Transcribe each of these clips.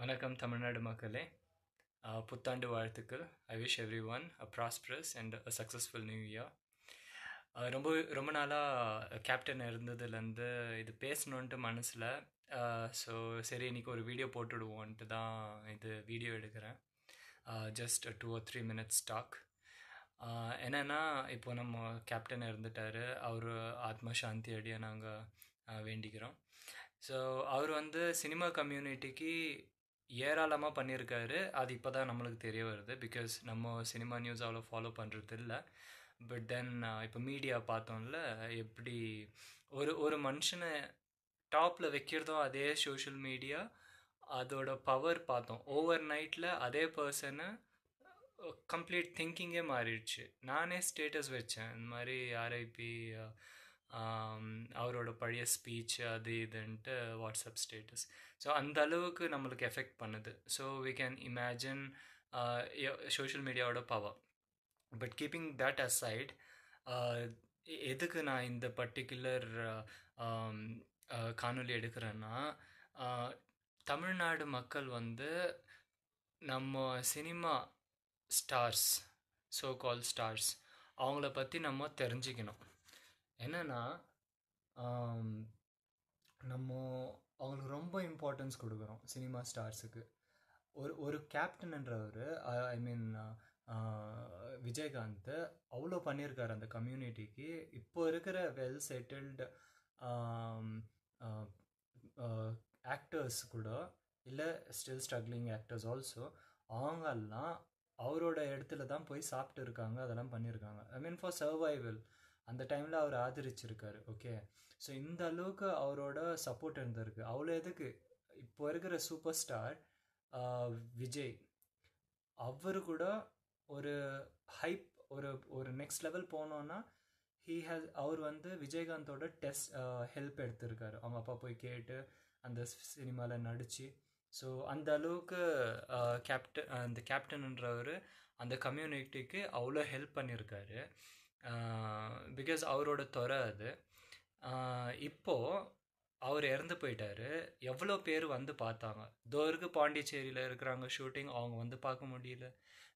வணக்கம் தமிழ்நாடு மக்களே புத்தாண்டு வாழ்த்துக்கள் I wish everyone a prosperous and a successful new year ரொம்ப ரொம்ப நாளாக கேப்டன் இருந்ததுலேருந்து இது பேசணுன்ட்டு மனசில் ஸோ சரி இன்றைக்கி ஒரு வீடியோ போட்டுடுவோன்ட்டு தான் இது வீடியோ எடுக்கிறேன் just two or three minutes ஸ்டாக் என்னென்னா இப்போ நம்ம கேப்டன் இருந்துட்டார் அவர் ஆத்மா சாந்தி அடியை நாங்கள் வேண்டிக்கிறோம் ஸோ அவர் வந்து சினிமா கம்யூனிட்டிக்கு ஏராளமாக பண்ணியிருக்காரு அது இப்போ தான் நம்மளுக்கு தெரிய வருது பிகாஸ் நம்ம சினிமா நியூஸ் அவ்வளோ ஃபாலோ பண்ணுறது இல்லை பட் தென் இப்போ மீடியா பார்த்தோம்ல எப்படி ஒரு ஒரு மனுஷனை டாப்பில் வைக்கிறதும் அதே சோஷியல் மீடியா அதோட பவர் பார்த்தோம் ஓவர் நைட்டில் அதே பர்சனை கம்ப்ளீட் திங்கிங்கே மாறிடுச்சு நானே ஸ்டேட்டஸ் வச்சேன் இந்த மாதிரி ஆர்ஐபி அவரோட பழைய ஸ்பீச் அது இதுன்ட்டு வாட்ஸ்அப் ஸ்டேட்டஸ் ஸோ அந்த அளவுக்கு நம்மளுக்கு எஃபெக்ட் பண்ணுது so we can imagine social மீடியாவோட power but keeping that aside எதுக்கு நான் இந்த பர்டிகுலர் uh, um, uh, காணொலி எடுக்கிறேன்னா uh, தமிழ்நாடு மக்கள் வந்து நம்ம cinema stars so call stars அவங்கள பற்றி நம்ம தெரிஞ்சுக்கணும் என்னென்னா um, நம்ம ரொம்ப இம்பார்ட்டன்ஸ் கொடுக்குறோம் சினிமா ஸ்டார்ஸுக்கு ஒரு ஒரு கேப்டன்ன்றவர் ஐ மீன் விஜயகாந்த் அவ்வளோ பண்ணியிருக்கார் அந்த கம்யூனிட்டிக்கு இப்போ இருக்கிற வெல் செட்டில்டு ஆக்டர்ஸ் கூட இல்லை ஸ்டில் ஸ்ட்ரகிளிங் ஆக்டர்ஸ் ஆல்சோ அவங்கெல்லாம் அவரோட இடத்துல தான் போய் சாப்பிட்டு இருக்காங்க அதெல்லாம் பண்ணியிருக்காங்க ஐ மீன் ஃபார் சர்வைவல் அந்த டைமில் அவர் ஆதரிச்சிருக்காரு ஓகே ஸோ இந்த அளவுக்கு அவரோட சப்போர்ட் இருந்திருக்கு அவ்வளோ எதுக்கு இப்போ இருக்கிற சூப்பர் ஸ்டார் விஜய் அவரு கூட ஒரு ஹைப் ஒரு ஒரு நெக்ஸ்ட் லெவல் போனோன்னா ஹீ ஹேஸ் அவர் வந்து விஜயகாந்தோட டெஸ்ட் ஹெல்ப் எடுத்திருக்காரு அவங்க அப்பா போய் கேட்டு அந்த சினிமாவில் நடித்து ஸோ அந்த அளவுக்கு கேப்டன் அந்த கேப்டன்ன்றவர் அந்த கம்யூனிட்டிக்கு அவ்வளோ ஹெல்ப் பண்ணியிருக்காரு பிகாஸ் அவரோட துறை அது இப்போது அவர் இறந்து போயிட்டாரு எவ்வளோ பேர் வந்து பார்த்தாங்க தோருக்கு பாண்டிச்சேரியில் இருக்கிறாங்க ஷூட்டிங் அவங்க வந்து பார்க்க முடியல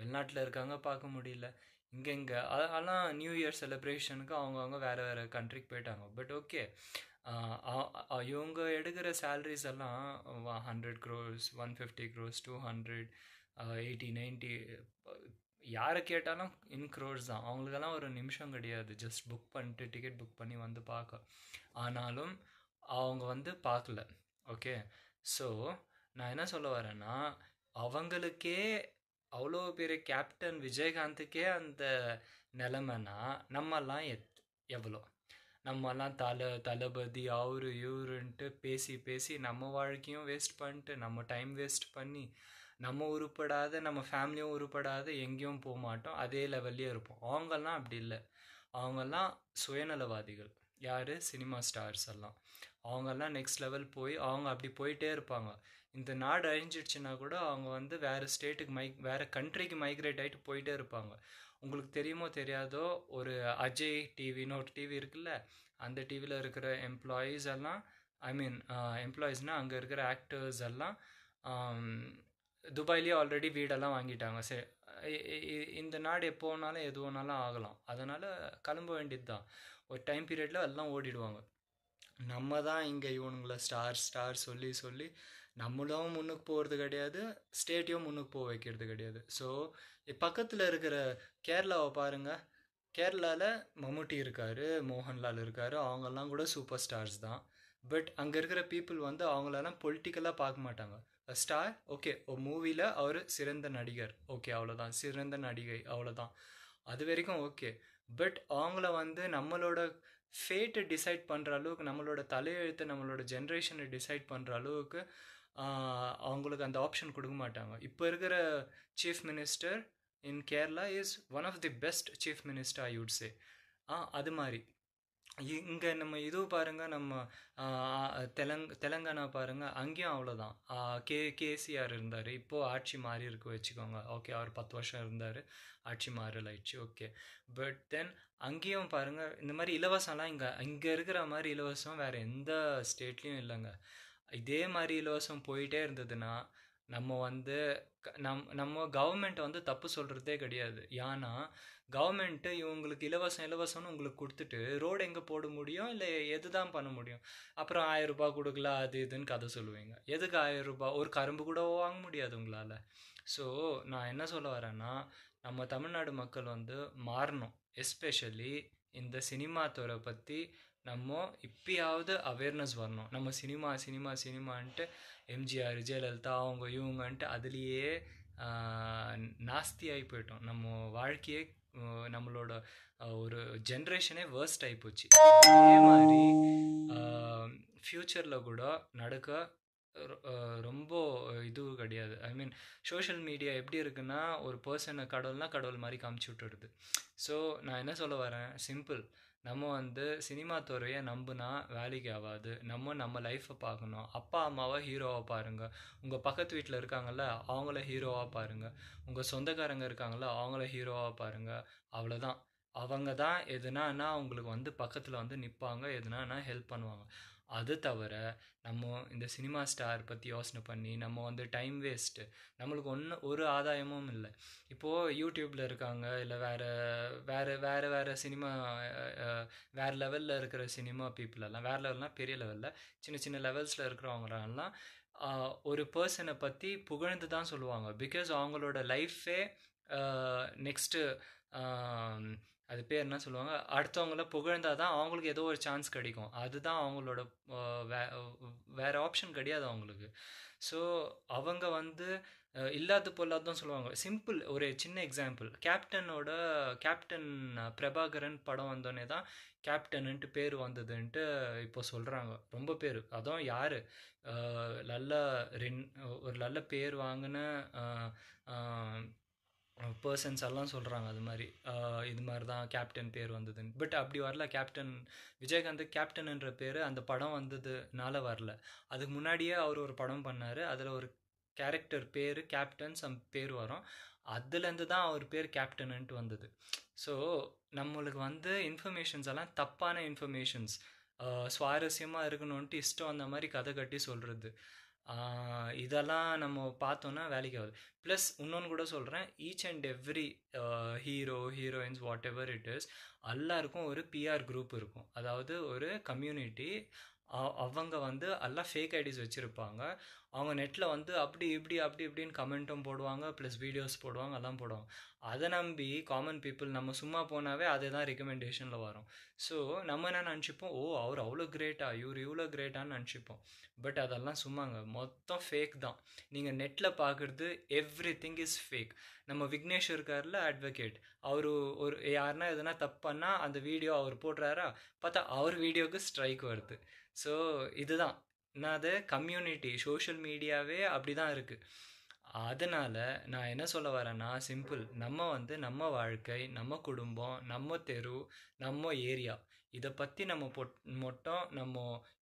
வெளிநாட்டில் இருக்காங்க பார்க்க முடியல இங்கெங்கே அதெல்லாம் நியூ இயர் செலிப்ரேஷனுக்கு அவங்கவுங்க வேறு வேறு கண்ட்ரிக்கு போயிட்டாங்க பட் ஓகே இவங்க எடுக்கிற சேலரிஸ் எல்லாம் hundred cross one fifty cross two hundred eighty ninety யாரை கேட்டாலும் இன்க்ரோஸ் தான் அவங்களுக்கெல்லாம் ஒரு நிமிஷம் கிடையாது ஜஸ்ட் புக் பண்ணிட்டு டிக்கெட் புக் பண்ணி வந்து பார்க்க ஆனாலும் அவங்க வந்து பார்க்கல ஓகே ஸோ நான் என்ன சொல்ல வரேன்னா அவங்களுக்கே அவ்வளோ பெரிய கேப்டன் விஜயகாந்துக்கே அந்த நிலமைனா நம்மெல்லாம் எத் எவ்வளோ நம்மெல்லாம் தலை தளபதி அவரு இவருன்ட்டு பேசி பேசி நம்ம வாழ்க்கையும் வேஸ்ட் பண்ணிட்டு நம்ம டைம் வேஸ்ட் பண்ணி நம்ம உருப்படாத நம்ம ஃபேமிலியும் உருப்படாத எங்கேயும் போக மாட்டோம் அதே லெவல்லே இருப்போம் அவங்கெல்லாம் அப்படி இல்லை அவங்கெல்லாம் சுயநலவாதிகள் யார் சினிமா ஸ்டார்ஸ் எல்லாம் அவங்கெல்லாம் நெக்ஸ்ட் லெவல் போய் அவங்க அப்படி போயிட்டே இருப்பாங்க இந்த நாடு அழிஞ்சிடுச்சுன்னா கூட அவங்க வந்து வேறு ஸ்டேட்டுக்கு மை வேறு கண்ட்ரிக்கு மைக்ரேட் ஆகிட்டு போயிட்டே இருப்பாங்க உங்களுக்கு தெரியுமோ தெரியாதோ ஒரு அஜய் டிவின்னு ஒரு டிவி இருக்குல்ல அந்த டிவியில் இருக்கிற எம்ப்ளாயீஸ் எல்லாம் ஐ மீன் எம்ப்ளாயீஸ்னால் அங்கே இருக்கிற ஆக்டர்ஸ் எல்லாம் um, துபாயிலேயே ஆல்ரெடி வீடெல்லாம் வாங்கிட்டாங்க சே இந்த நாடு எப்போ வேணாலும் எது வேணாலும் ஆகலாம் அதனால் கிளம்ப வேண்டியது தான் ஒரு டைம் பீரியடில் எல்லாம் ஓடிடுவாங்க நம்ம தான் இங்கே இவனுங்கள ஸ்டார் ஸ்டார் சொல்லி சொல்லி நம்மளும் முன்னுக்கு போகிறது கிடையாது ஸ்டேட்டையும் முன்னுக்கு போக வைக்கிறது கிடையாது ஸோ பக்கத்தில் இருக்கிற கேரளாவை பாருங்கள் கேரளாவில் மம்முட்டி இருக்கார் மோகன்லால் இருக்கார் அவங்கெல்லாம் கூட சூப்பர் ஸ்டார்ஸ் தான் பட் அங்கே இருக்கிற பீப்புள் வந்து அவங்களெல்லாம் பொலிட்டிக்கலாக பார்க்க மாட்டாங்க ஸ்டார் ஓகே ஒரு மூவியில் அவர் சிறந்த நடிகர் ஓகே அவ்வளோதான் சிறந்த நடிகை அவ்வளோதான் அது வரைக்கும் ஓகே பட் அவங்கள வந்து நம்மளோட ஃபேட்டை டிசைட் பண்ணுற அளவுக்கு நம்மளோட தலையெழுத்தை நம்மளோட ஜென்ரேஷனை டிசைட் பண்ணுற அளவுக்கு அவங்களுக்கு அந்த ஆப்ஷன் கொடுக்க மாட்டாங்க இப்போ இருக்கிற chief minister in Kerala is one of the best chief minister I would say ah அது மாதிரி இங்கே நம்ம இது பாருங்கள் நம்ம தெலங் தெலங்கானா பாருங்கள் அங்கேயும் அவ்வளோதான் கே கேசிஆர் இருந்தார் இப்போது ஆட்சி மாறி இருக்கு வச்சுக்கோங்க ஓகே அவர் பத்து வருஷம் இருந்தார் ஆட்சி மாறலாயிடுச்சு ஓகே பட் தென் அங்கேயும் பாருங்கள் இந்த மாதிரி இலவசம்லாம் இங்கே இங்கே இருக்கிற மாதிரி இலவசம் வேறு எந்த ஸ்டேட்லேயும் இல்லைங்க இதே மாதிரி இலவசம் போயிட்டே இருந்ததுன்னா நம்ம வந்து நம் நம்ம கவர்மெண்ட் வந்து தப்பு சொல்கிறதே கிடையாது ஏன்னா கவர்மெண்ட்டு இவங்களுக்கு இலவசம் இலவசம்னு உங்களுக்கு கொடுத்துட்டு ரோடு எங்கே போட முடியும் இல்லை எது தான் பண்ண முடியும் அப்புறம் ஆயிரம் ரூபாய் கொடுக்கல அது இதுன்னு கதை சொல்லுவீங்க எதுக்கு ஆயிரம் ரூபாய் ஒரு கரும்பு கூட வாங்க முடியாது உங்களால் ஸோ நான் என்ன சொல்ல வரேன்னா நம்ம தமிழ்நாடு மக்கள் வந்து மாறணும் எஸ்பெஷலி இந்த சினிமா துறை பற்றி நம்ம இப்பயாவது அவேர்னஸ் வரணும் நம்ம சினிமா சினிமா சினிமான்ட்டு எம்ஜிஆர் ஜெயலலிதா அவங்க இவங்கன்ட்டு அதுலேயே நாஸ்தியாகி போயிட்டோம் நம்ம வாழ்க்கையே நம்மளோட ஒரு ஜென்ரேஷனே வேர்ஸ்ட் ஆகி போச்சு அதே மாதிரி ஃப்யூச்சரில் கூட நடக்க ரொம்ப இது கிடையாது ஐ மீன் சோஷியல் மீடியா எப்படி இருக்குன்னா ஒரு பர்சனை கடவுள்னா கடவுள் மாதிரி காமிச்சு விட்டுடுது ஸோ நான் என்ன சொல்ல வரேன் சிம்பிள் நம்ம வந்து சினிமா துறையை நம்புனா வேலைக்கு ஆகாது நம்ம நம்ம லைஃப்பை பார்க்கணும் அப்பா அம்மாவை ஹீரோவாக பாருங்கள் உங்கள் பக்கத்து வீட்டில் இருக்காங்கள்ல அவங்கள ஹீரோவாக பாருங்கள் உங்கள் சொந்தக்காரங்க இருக்காங்கள அவங்கள ஹீரோவாக பாருங்கள் அவ்வளோதான் அவங்க தான் எதுனா அவங்களுக்கு வந்து பக்கத்தில் வந்து நிற்பாங்க எதுனா ஹெல்ப் பண்ணுவாங்க அது தவிர நம்ம இந்த சினிமா ஸ்டார் பற்றி யோசனை பண்ணி நம்ம வந்து டைம் வேஸ்ட்டு நம்மளுக்கு ஒன்று ஒரு ஆதாயமும் இல்லை இப்போது யூடியூப்பில் இருக்காங்க இல்லை வேறு வேறு வேறு வேறு சினிமா வேறு லெவலில் இருக்கிற சினிமா பீப்புளெல்லாம் வேறு லெவல்னால் பெரிய லெவலில் சின்ன சின்ன லெவல்ஸில் இருக்கிறவங்களாம் ஒரு பர்சனை பற்றி புகழ்ந்து தான் சொல்லுவாங்க பிகாஸ் அவங்களோட லைஃபே நெக்ஸ்ட்டு அது பேர் என்ன சொல்லுவாங்க அடுத்தவங்கள புகழ்ந்தால் தான் அவங்களுக்கு ஏதோ ஒரு சான்ஸ் கிடைக்கும் அதுதான் அவங்களோட வே ஆப்ஷன் கிடையாது அவங்களுக்கு ஸோ அவங்க வந்து இல்லாத பொல்லாதான் சொல்லுவாங்க சிம்பிள் ஒரு சின்ன எக்ஸாம்பிள் கேப்டனோட கேப்டன் பிரபாகரன் படம் வந்தோடனே தான் கேப்டனுன்ட்டு பேர் வந்ததுன்ட்டு இப்போ சொல்கிறாங்க ரொம்ப பேர் அதுவும் யார் நல்ல ரென் ஒரு நல்ல பேர் வாங்கின பர்சன்ஸ் எல்லாம் சொல்கிறாங்க அது மாதிரி இது மாதிரி தான் கேப்டன் பேர் வந்ததுன்னு பட் அப்படி வரல கேப்டன் விஜயகாந்த் கேப்டன்ன்ற பேர் அந்த படம் வந்ததுனால வரல அதுக்கு முன்னாடியே அவர் ஒரு படம் பண்ணார் அதில் ஒரு கேரக்டர் பேர் கேப்டன் சம் பேர் வரும் அதுலேருந்து தான் அவர் பேர் கேப்டனுன்ட்டு வந்தது ஸோ நம்மளுக்கு வந்து இன்ஃபர்மேஷன்ஸ் எல்லாம் தப்பான இன்ஃபர்மேஷன்ஸ் சுவாரஸ்யமாக இருக்கணும்ன்ட்டு இஷ்டம் அந்த மாதிரி கதை கட்டி சொல்கிறது இதெல்லாம் நம்ம பார்த்தோன்னா வேலைக்கு ஆகுது ப்ளஸ் இன்னொன்று கூட சொல்கிறேன் each and every hero heroines whatever it is எல்லாருக்கும் ஒரு பிஆர் குரூப் இருக்கும் அதாவது ஒரு கம்யூனிட்டி அவங்க வந்து எல்லாம் ஃபேக் ஐடிஸ் வச்சுருப்பாங்க அவங்க நெட்டில் வந்து அப்படி இப்படி அப்படி இப்படின்னு கமெண்ட்டும் போடுவாங்க ப்ளஸ் வீடியோஸ் போடுவாங்க அதெல்லாம் போடுவாங்க அதை நம்பி காமன் பீப்புள் நம்ம சும்மா போனாவே அதே தான் ரெக்கமெண்டேஷனில் வரும் ஸோ நம்ம என்ன நினச்சிப்போம் ஓ அவர் அவ்வளோ கிரேட்டா இவர் இவ்வளோ கிரேட்டான்னு நினச்சிப்போம் பட் அதெல்லாம் சும்மாங்க மொத்தம் ஃபேக் தான் நீங்கள் நெட்டில் பார்க்குறது எவ்ரி திங் இஸ் ஃபேக் நம்ம விக்னேஷ் இருக்கார்ல அட்வொகேட் அவர் ஒரு யாருன்னா எதுனா தப்புன்னா அந்த வீடியோ அவர் போடுறாரா பார்த்தா அவர் வீடியோவுக்கு ஸ்ட்ரைக் வருது ஸோ இதுதான் நான் அது கம்யூனிட்டி சோஷியல் மீடியாவே அப்படி தான் இருக்குது அதனால் நான் என்ன சொல்ல வரேன்னா சிம்பிள் நம்ம வந்து நம்ம வாழ்க்கை நம்ம குடும்பம் நம்ம தெரு நம்ம ஏரியா இதை பற்றி நம்ம பொ மட்டும் நம்ம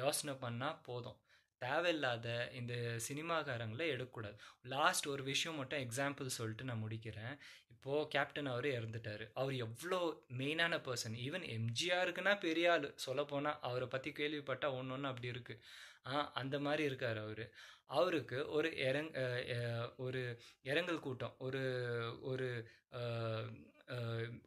யோசனை பண்ணால் போதும் தேவையில்லாத இந்த சினிமாக்காரங்களை எடுக்கக்கூடாது லாஸ்ட் ஒரு விஷயம் மட்டும் எக்ஸாம்பிள் சொல்லிட்டு நான் முடிக்கிறேன் இப்போது கேப்டன் அவர் இறந்துட்டார் அவர் எவ்வளோ மெயினான பர்சன் ஈவன் எம்ஜிஆருக்குன்னா பெரிய ஆள் சொல்லப்போனால் அவரை பற்றி கேள்விப்பட்டால் ஒன்று ஒன்று அப்படி இருக்குது ஆ அந்த மாதிரி இருக்கார் அவர் அவருக்கு ஒரு இறங் ஒரு இறங்கல் கூட்டம் ஒரு ஒரு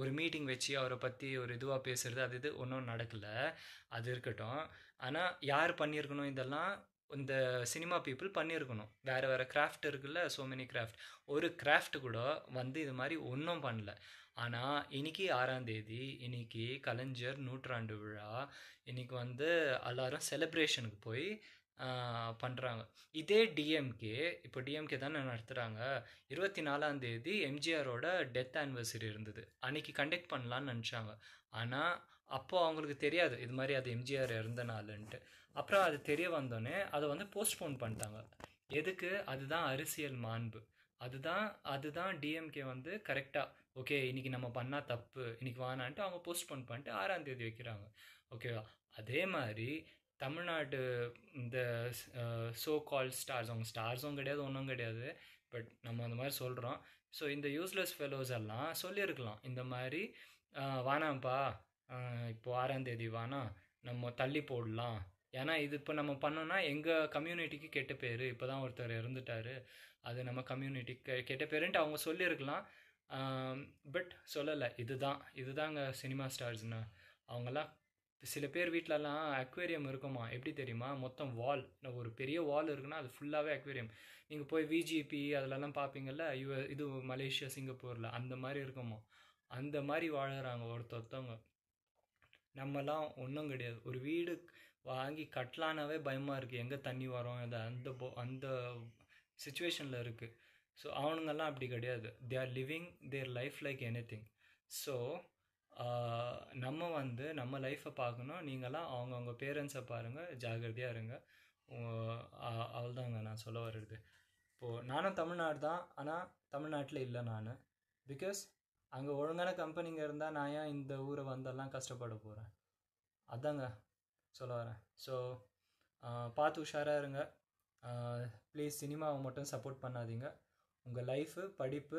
ஒரு மீட்டிங் வச்சு அவரை பற்றி ஒரு இதுவாக பேசுகிறது அது இது ஒன்றும் நடக்கலை அது இருக்கட்டும் ஆனால் யார் பண்ணியிருக்கணும் இதெல்லாம் இந்த சினிமா பீப்புள் பண்ணியிருக்கணும் வேறு வேறு கிராஃப்ட் இருக்குல்ல ஸோ மெனி கிராஃப்ட் ஒரு கிராஃப்ட் கூட வந்து இது மாதிரி ஒன்றும் பண்ணல ஆனால் இன்னைக்கு ஆறாம் தேதி இன்னைக்கு கலைஞர் நூற்றாண்டு விழா இன்னைக்கு வந்து எல்லோரும் செலிப்ரேஷனுக்கு போய் பண்ணுறாங்க இதே டிஎம்கே இப்போ டிஎம்கே தானே நடத்துகிறாங்க இருபத்தி நாலாம் தேதி எம்ஜிஆரோட டெத் ஆனிவர்சரி இருந்தது அன்றைக்கி கண்டக்ட் பண்ணலான்னு நினச்சாங்க ஆனால் அப்போது அவங்களுக்கு தெரியாது இது மாதிரி அது எம்ஜிஆர் இறந்த நாளுன்ட்டு அப்புறம் அது தெரிய வந்தோடனே அதை வந்து போஸ்ட்போன் பண்ணிட்டாங்க எதுக்கு அதுதான் அரசியல் மாண்பு அதுதான் அதுதான் டிஎம்கே வந்து கரெக்டாக ஓகே இன்னைக்கு நம்ம பண்ணால் தப்பு இன்னைக்கு வானான்ட்டு அவங்க போஸ்ட்போன் பண்ணிட்டு ஆறாம் தேதி வைக்கிறாங்க ஓகேவா அதே மாதிரி தமிழ்நாடு இந்த சோ கால் ஸ்டார்ஸ் அவங்க ஸ்டார்ஸும் கிடையாது ஒன்றும் கிடையாது பட் நம்ம அந்த மாதிரி சொல்கிறோம் ஸோ இந்த யூஸ்லெஸ் ஃபெலோஸ் எல்லாம் சொல்லியிருக்கலாம் இந்த மாதிரி வானாம்ப்பா இப்போது ஆறாம் தேதி வானா நம்ம தள்ளி போடலாம் ஏன்னா இது இப்போ நம்ம பண்ணோன்னா எங்கள் கம்யூனிட்டிக்கு கெட்ட பேர் இப்போ தான் ஒருத்தர் இறந்துட்டார் அது நம்ம கம்யூனிட்டிக்கு கெட்ட பேருன்ட்டு அவங்க சொல்லியிருக்கலாம் பட் சொல்லலை இதுதான் இதுதாங்க சினிமா ஸ்டார்ஸ்னா அவங்கெல்லாம் சில பேர் வீட்டிலலாம் அக்வேரியம் இருக்குமா எப்படி தெரியுமா மொத்தம் வால் ஒரு பெரிய வால் இருக்குன்னா அது ஃபுல்லாகவே அக்வேரியம் நீங்கள் போய் விஜிபி அதிலலாம் பார்ப்பீங்கள்ல யூ இது மலேசியா சிங்கப்பூரில் அந்த மாதிரி இருக்குமா அந்த மாதிரி வாழறாங்க ஒருத்தொருத்தவங்க நம்மலாம் ஒன்றும் கிடையாது ஒரு வீடு வாங்கி கட்டலானாவே பயமாக இருக்குது எங்கே தண்ணி வரும் அது அந்த போ அந்த சுச்சுவேஷனில் இருக்குது ஸோ அவனுங்கெல்லாம் அப்படி கிடையாது they are living their life like anything so நம்ம வந்து நம்ம லைஃப்பை பார்க்கணும் நீங்களாம் அவங்கவுங்க பேரண்ட்ஸை பாருங்கள் ஜாகிரதையாக இருங்க அவள்தாங்க நான் சொல்ல வர்றது இப்போது நானும் தமிழ்நாடு தான் ஆனால் தமிழ்நாட்டில் இல்லை நான் பிகாஸ் அங்கே ஒழுங்கான கம்பெனிங்க இருந்தால் நான் ஏன் இந்த ஊரை வந்தெல்லாம் கஷ்டப்பட போகிறேன் அதாங்க சொல்ல வரேன் ஸோ பார்த்து உஷாராக இருங்க ப்ளீஸ் சினிமாவை மட்டும் சப்போர்ட் பண்ணாதீங்க உங்கள் லைஃபு படிப்பு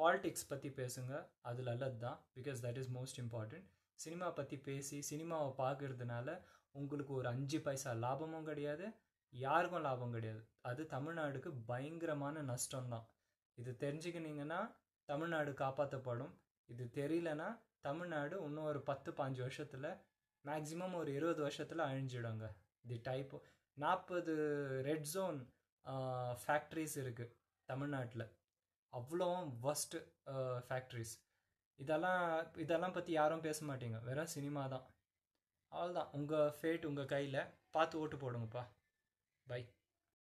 பாலிடிக்ஸ் பற்றி பேசுங்க அது நல்லது தான் because that is most important cinema பற்றி பேசி சினிமாவை பார்க்கறதுனால உங்களுக்கு ஒரு அஞ்சு பைசா லாபமும் கிடையாது யாருக்கும் லாபம் கிடையாது அது தமிழ்நாடுக்கு பயங்கரமான நஷ்டம்தான் இது தெரிஞ்சுக்கினீங்கன்னா தமிழ்நாடு காப்பாற்றப்படும் இது தெரியலனா தமிழ்நாடு இன்னும் ஒரு பத்து பாஞ்சு வருஷத்தில் மேக்ஸிமம் ஒரு இருபது வருஷத்தில் அழிஞ்சிடுங்க தி டைப் நாற்பது ரெட் ஜோன் ஃபேக்ட்ரிஸ் இருக்குது தமிழ்நாட்டில் அவ்வளோ ஒஸ்ட்டு ஃபேக்ட்ரிஸ் இதெல்லாம் இதெல்லாம் பற்றி யாரும் பேச மாட்டீங்க வெறும் சினிமா தான் அவ்வளோதான் உங்கள் ஃபேட் உங்கள் கையில் பார்த்து ஓட்டு போடுங்கப்பா பை